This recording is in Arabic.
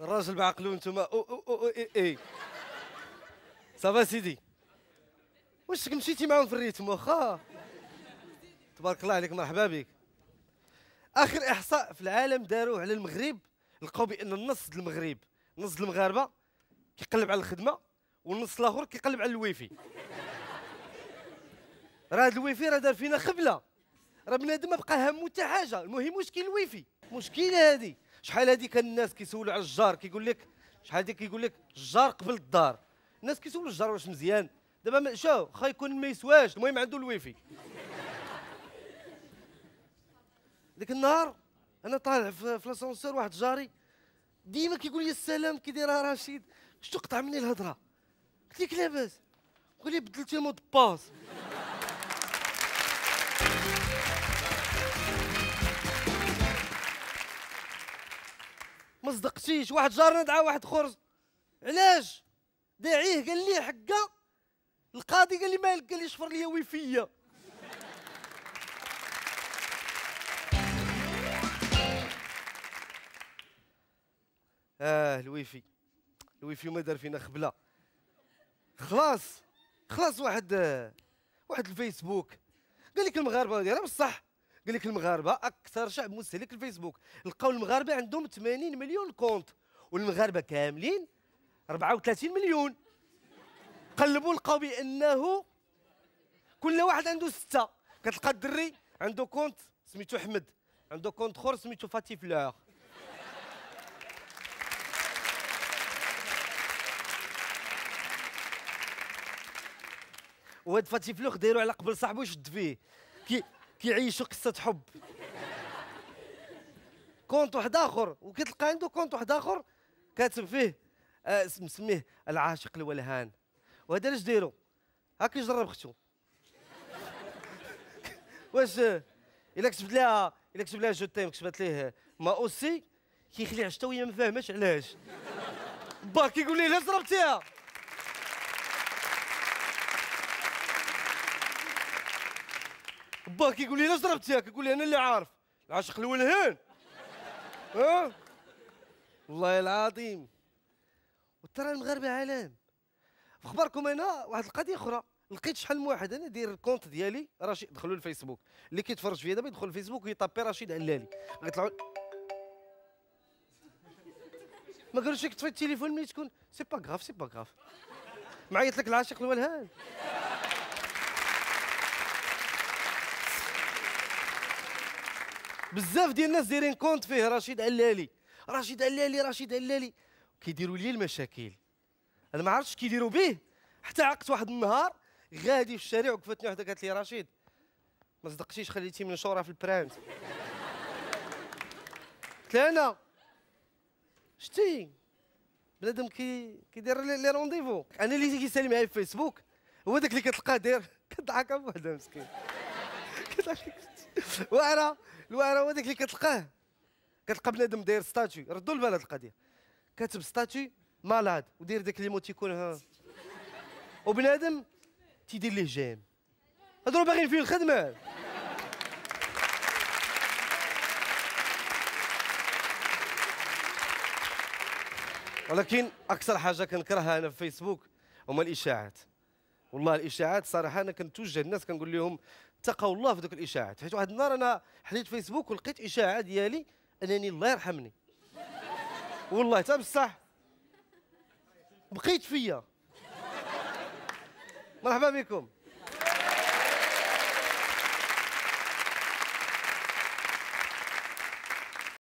الراجل بعقلو نتوما او او او اي اي صافا سيدي واش مشيتي معاهم في الريتم واخا تبارك الله عليك مرحبا بك اخر احصاء في العالم داروه على المغرب لقاو بان النص د المغرب نص المغاربه كيقلب على الخدمه والنص الاخر كيقلب على الويفي راه هاد الويفي راه دار فينا خبله راه بنادم ما بقى هامو حتى حاجه المهم واش كاين الويفي مشكله هادي شحال هذه كان الناس كيسولوا على الجار كيقول لك شحال هذه كيقول لك الجار قبل الدار الناس كيسولوا الجار واش مزيان دابا شو واخا يكون ما يسواش المهم عنده الويفي ديك النهار انا طالع في لاسانسور واحد جاري ديما كيقول لي السلام كي دايرها رشيد شتو قطع مني الهضره قلت لك لاباس قال لي بدلت مود باس ما صدقتيش واحد جارنا دعا واحد خرز علاش داعيه قال لي حقا القاضي قال لي ما قال لي شفر لي ويفيه اه الويفي الويفي ما دار فينا خبله خلاص خلاص واحد آه، واحد الفيسبوك قال لك المغاربه راه بصح قال لك المغاربه اكثر شعب مستهلك الفيسبوك لقاو المغاربه عندهم 80 مليون كونت والمغاربه كاملين 34 مليون قلبوا لقاو بانه كل واحد عنده سته كتلقى الدري عنده كونت سميتو احمد عنده كونت اخر سميتو فاتي فلور وهاد فاتي فلوخ دايرو على قبل صاحبو يشد فيه كي كيعيشوا قصه حب كونت واحد اخر وكتلقى عنده كونت واحد اخر كاتب فيه آه، اسم سميه العاشق الولهان وهذا اللي ديرو هاك يجرب اختو واش الا كتبت لها الا كتبت لها جو تيم كتبت ليه ما اوسي كيخليها حتى وهي ما فاهمش علاش باك كيقول لي لا ضربتيها باه كيقول لي علاش ضربتها كيقول لي انا اللي عارف العاشق الولهان ها والله العظيم وترى المغاربه عالم في اخباركم انا واحد القضيه اخرى لقيت شحال من واحد انا داير الكونت ديالي رشيد دخلوا الفيسبوك اللي كيتفرج فيا دابا يدخل الفيسبوك ويطابي رشيد علالي غيطلعوا ما قالوش لك طفي التليفون ملي تكون سي با كغاف سي با كغاف معيط لك العاشق الولهان بزاف ديال الناس دايرين كونت فيه رشيد علالي رشيد علالي رشيد علالي كيديروا لي المشاكل انا ما عرفتش كيديروا به حتى عقت واحد النهار غادي في الشارع وقفتني وحده قالت لي رشيد ما صدقتيش خليتي منشوره في البرانت قلت لها انا شتي بنادم كي كيدير لي رونديفو انا اللي كيسالي معايا في فيسبوك هو داك اللي كتلقاه داير كضحك بوحده مسكين واعره الواعر هو داك اللي كتلقاه كتلقى بنادم داير ستاتوي ردوا البال هاد القضيه كاتب ستاتوي مالاد ودير داك ليموتيكون ها وبنادم تيدير ليه جيم هادو باغيين فيه الخدمه ولكن اكثر حاجه كنكرهها انا في فيسبوك هما الاشاعات والله الاشاعات صراحه انا كنتوجه الناس كنقول لهم اتقوا الله في ذوك الاشاعات حيت واحد النهار انا حليت فيسبوك ولقيت اشاعه ديالي انني الله يرحمني والله تا بصح بقيت فيا مرحبا بكم